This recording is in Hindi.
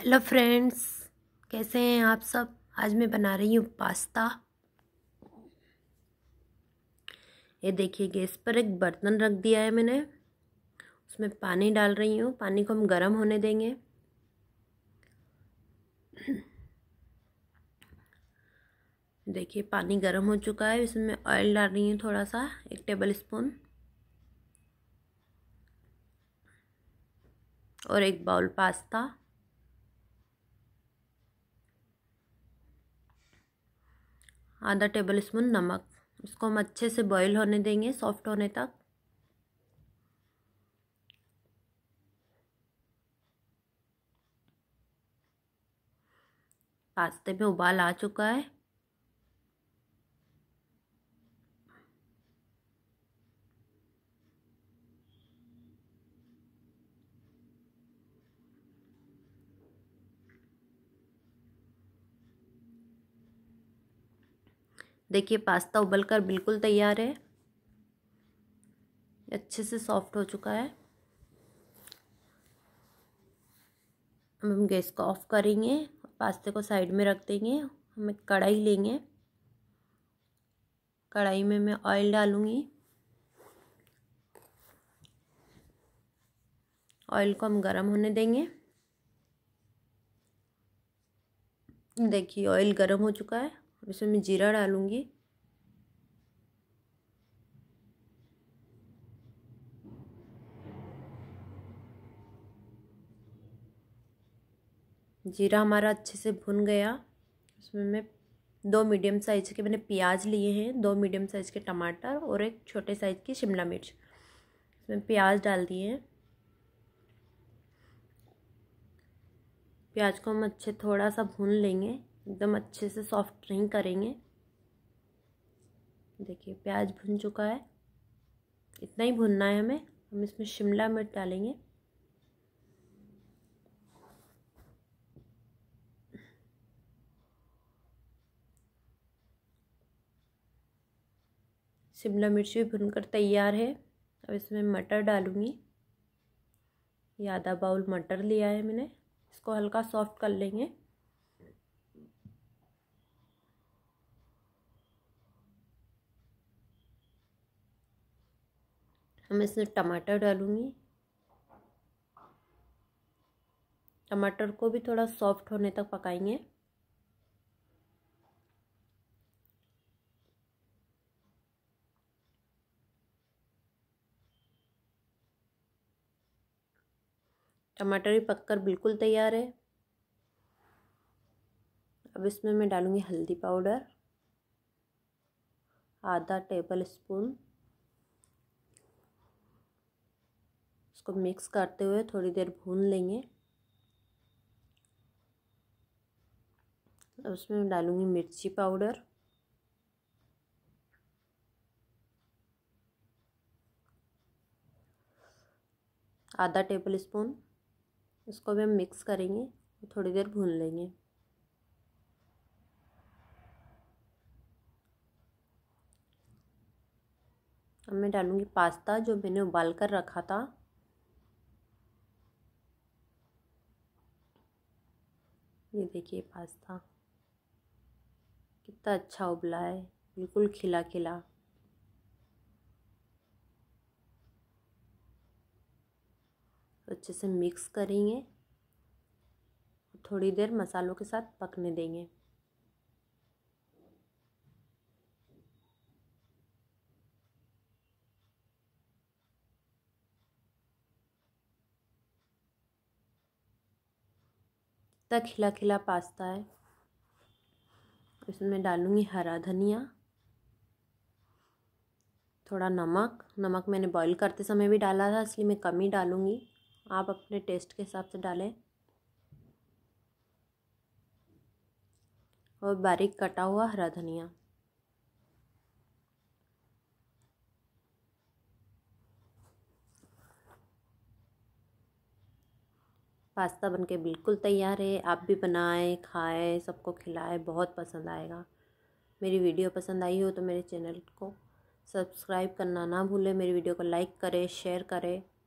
हेलो फ्रेंड्स कैसे हैं आप सब आज मैं बना रही हूँ पास्ता ये देखिए गैस पर एक बर्तन रख दिया है मैंने उसमें पानी डाल रही हूँ पानी को हम गर्म होने देंगे देखिए पानी गर्म हो चुका है इसमें ऑयल डाल रही हूँ थोड़ा सा एक टेबल स्पून और एक बाउल पास्ता आधा टेबल स्पून नमक इसको हम अच्छे से बॉईल होने देंगे सॉफ्ट होने तक पास्ते में उबाल आ चुका है देखिए पास्ता उबलकर बिल्कुल तैयार है अच्छे से सॉफ्ट हो चुका है अब हम गैस को ऑफ करेंगे पास्ते को साइड में रख देंगे हम एक कढ़ाई लेंगे कढ़ाई में मैं ऑयल डालूँगी ऑयल को हम गरम होने देंगे देखिए ऑयल गरम हो चुका है इसमें मैं जीरा डालूँगी जीरा हमारा अच्छे से भुन गया उसमें मैं दो मीडियम साइज़ के मैंने प्याज लिए हैं दो मीडियम साइज़ के टमाटर और एक छोटे साइज़ की शिमला मिर्च इसमें प्याज डाल दिए हैं प्याज को हम अच्छे थोड़ा सा भून लेंगे एकदम अच्छे से सॉफ्ट नहीं करेंगे देखिए प्याज भुन चुका है इतना ही भुनना है हमें हम इसमें शिमला मिर्च डालेंगे शिमला मिर्च भी भुनकर तैयार है अब इसमें मटर डालूंगी ये आधा बाउल मटर लिया है मैंने इसको हल्का सॉफ्ट कर लेंगे तो मैं इसमें टमाटर डालूँगी टमाटर को भी थोड़ा सॉफ्ट होने तक पकाएंगे टमाटर भी पककर बिल्कुल तैयार है अब इसमें मैं डालूँगी हल्दी पाउडर आधा टेबल स्पून इसको मिक्स करते हुए थोड़ी देर भून लेंगे अब उसमें मैं डालूँगी मिर्ची पाउडर आधा टेबल स्पून इसको भी हम मिक्स करेंगे थोड़ी देर भून लेंगे अब मैं डालूँगी पास्ता जो मैंने उबाल कर रखा था ये देखिए पास्ता कितना अच्छा उबला है बिल्कुल खिला खिला तो अच्छे से मिक्स करेंगे थोड़ी देर मसालों के साथ पकने देंगे ता खिला खिला पास्ता है इसमें डालूँगी हरा धनिया थोड़ा नमक नमक मैंने बॉईल करते समय भी डाला था इसलिए मैं कम ही डालूँगी आप अपने टेस्ट के हिसाब से डालें और बारीक कटा हुआ हरा धनिया पास्ता बनके बिल्कुल तैयार है आप भी बनाएं खाएं सबको खिलाएं बहुत पसंद आएगा मेरी वीडियो पसंद आई हो तो मेरे चैनल को सब्सक्राइब करना ना भूलें मेरी वीडियो को लाइक करें शेयर करें